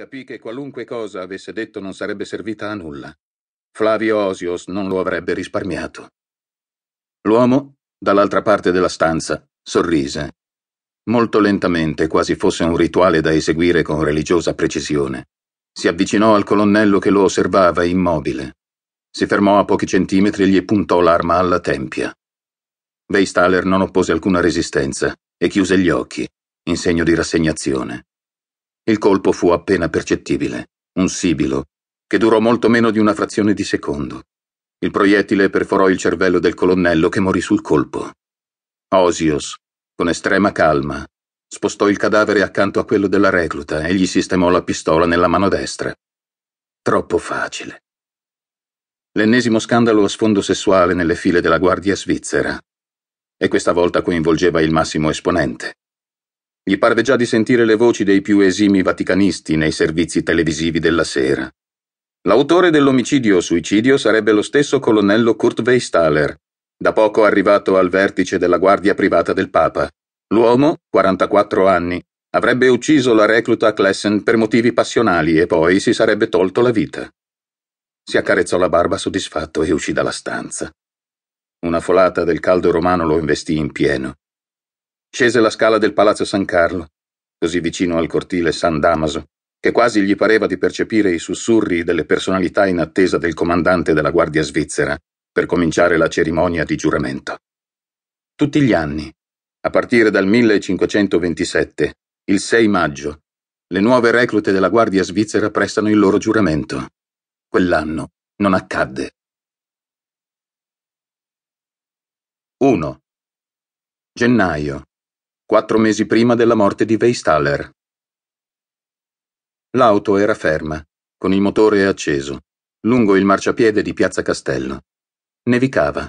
capì che qualunque cosa avesse detto non sarebbe servita a nulla. Flavio Osios non lo avrebbe risparmiato. L'uomo, dall'altra parte della stanza, sorrise. Molto lentamente, quasi fosse un rituale da eseguire con religiosa precisione. Si avvicinò al colonnello che lo osservava immobile. Si fermò a pochi centimetri e gli puntò l'arma alla tempia. Beistaler non oppose alcuna resistenza e chiuse gli occhi, in segno di rassegnazione. Il colpo fu appena percettibile, un sibilo, che durò molto meno di una frazione di secondo. Il proiettile perforò il cervello del colonnello che morì sul colpo. Osios, con estrema calma, spostò il cadavere accanto a quello della recluta e gli sistemò la pistola nella mano destra. Troppo facile. L'ennesimo scandalo a sfondo sessuale nelle file della Guardia Svizzera. E questa volta coinvolgeva il massimo esponente, gli parve già di sentire le voci dei più esimi vaticanisti nei servizi televisivi della sera. L'autore dell'omicidio-suicidio o sarebbe lo stesso colonnello Kurt Weistaller, da poco arrivato al vertice della guardia privata del Papa. L'uomo, 44 anni, avrebbe ucciso la recluta Klessen per motivi passionali e poi si sarebbe tolto la vita. Si accarezzò la barba soddisfatto e uscì dalla stanza. Una folata del caldo romano lo investì in pieno. Scese la scala del Palazzo San Carlo, così vicino al cortile San Damaso, che quasi gli pareva di percepire i sussurri delle personalità in attesa del comandante della Guardia Svizzera per cominciare la cerimonia di giuramento. Tutti gli anni, a partire dal 1527, il 6 maggio, le nuove reclute della Guardia Svizzera prestano il loro giuramento. Quell'anno non accadde. 1. Gennaio quattro mesi prima della morte di Weistaller. L'auto era ferma, con il motore acceso, lungo il marciapiede di Piazza Castello. Nevicava.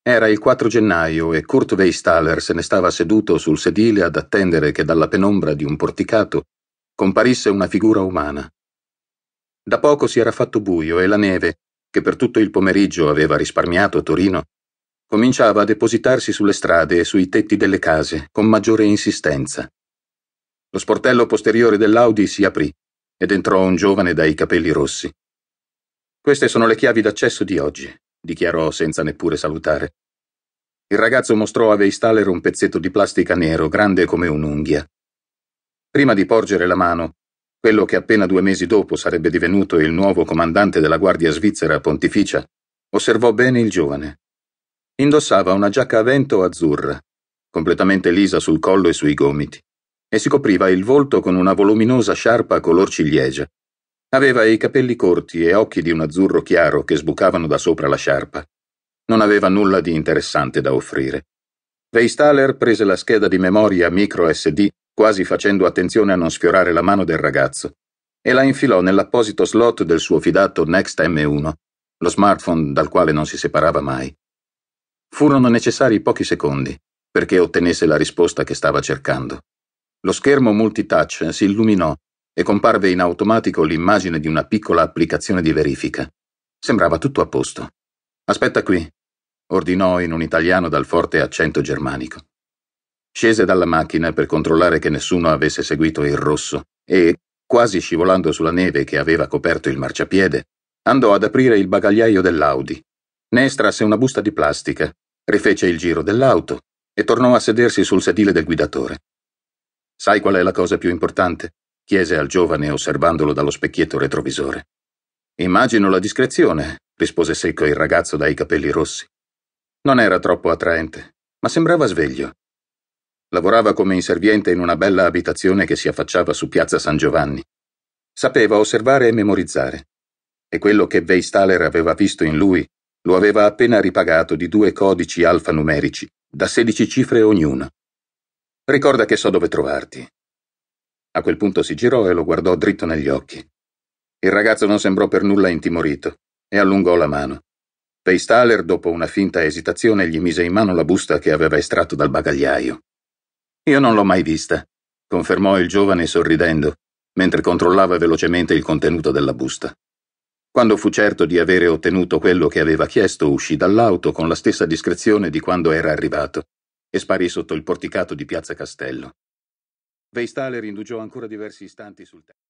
Era il 4 gennaio e Kurt Weistaller se ne stava seduto sul sedile ad attendere che dalla penombra di un porticato comparisse una figura umana. Da poco si era fatto buio e la neve, che per tutto il pomeriggio aveva risparmiato Torino, cominciava a depositarsi sulle strade e sui tetti delle case con maggiore insistenza. Lo sportello posteriore dell'Audi si aprì ed entrò un giovane dai capelli rossi. Queste sono le chiavi d'accesso di oggi, dichiarò senza neppure salutare. Il ragazzo mostrò a Veistaler un pezzetto di plastica nero, grande come un'unghia. Prima di porgere la mano, quello che appena due mesi dopo sarebbe divenuto il nuovo comandante della Guardia Svizzera Pontificia, osservò bene il giovane. Indossava una giacca a vento azzurra, completamente lisa sul collo e sui gomiti, e si copriva il volto con una voluminosa sciarpa color ciliegia. Aveva i capelli corti e occhi di un azzurro chiaro che sbucavano da sopra la sciarpa. Non aveva nulla di interessante da offrire. Veistaler prese la scheda di memoria micro SD, quasi facendo attenzione a non sfiorare la mano del ragazzo, e la infilò nell'apposito slot del suo fidato Next M1, lo smartphone dal quale non si separava mai. Furono necessari pochi secondi perché ottenesse la risposta che stava cercando. Lo schermo multitouch si illuminò e comparve in automatico l'immagine di una piccola applicazione di verifica. Sembrava tutto a posto. Aspetta qui, ordinò in un italiano dal forte accento germanico. Scese dalla macchina per controllare che nessuno avesse seguito il rosso e, quasi scivolando sulla neve che aveva coperto il marciapiede, andò ad aprire il bagagliaio dell'Audi. Ne estrasse una busta di plastica Rifece il giro dell'auto e tornò a sedersi sul sedile del guidatore. Sai qual è la cosa più importante? chiese al giovane osservandolo dallo specchietto retrovisore. Immagino la discrezione, rispose secco il ragazzo dai capelli rossi. Non era troppo attraente, ma sembrava sveglio. Lavorava come inserviente in una bella abitazione che si affacciava su piazza San Giovanni. Sapeva osservare e memorizzare, e quello che Weistaler aveva visto in lui lo aveva appena ripagato di due codici alfanumerici, da 16 cifre ognuna. Ricorda che so dove trovarti. A quel punto si girò e lo guardò dritto negli occhi. Il ragazzo non sembrò per nulla intimorito e allungò la mano. Peistaler, dopo una finta esitazione, gli mise in mano la busta che aveva estratto dal bagagliaio. Io non l'ho mai vista, confermò il giovane sorridendo, mentre controllava velocemente il contenuto della busta. Quando fu certo di avere ottenuto quello che aveva chiesto, uscì dall'auto con la stessa discrezione di quando era arrivato e sparì sotto il porticato di Piazza Castello. Veistaler indugiò ancora diversi istanti sul tempo.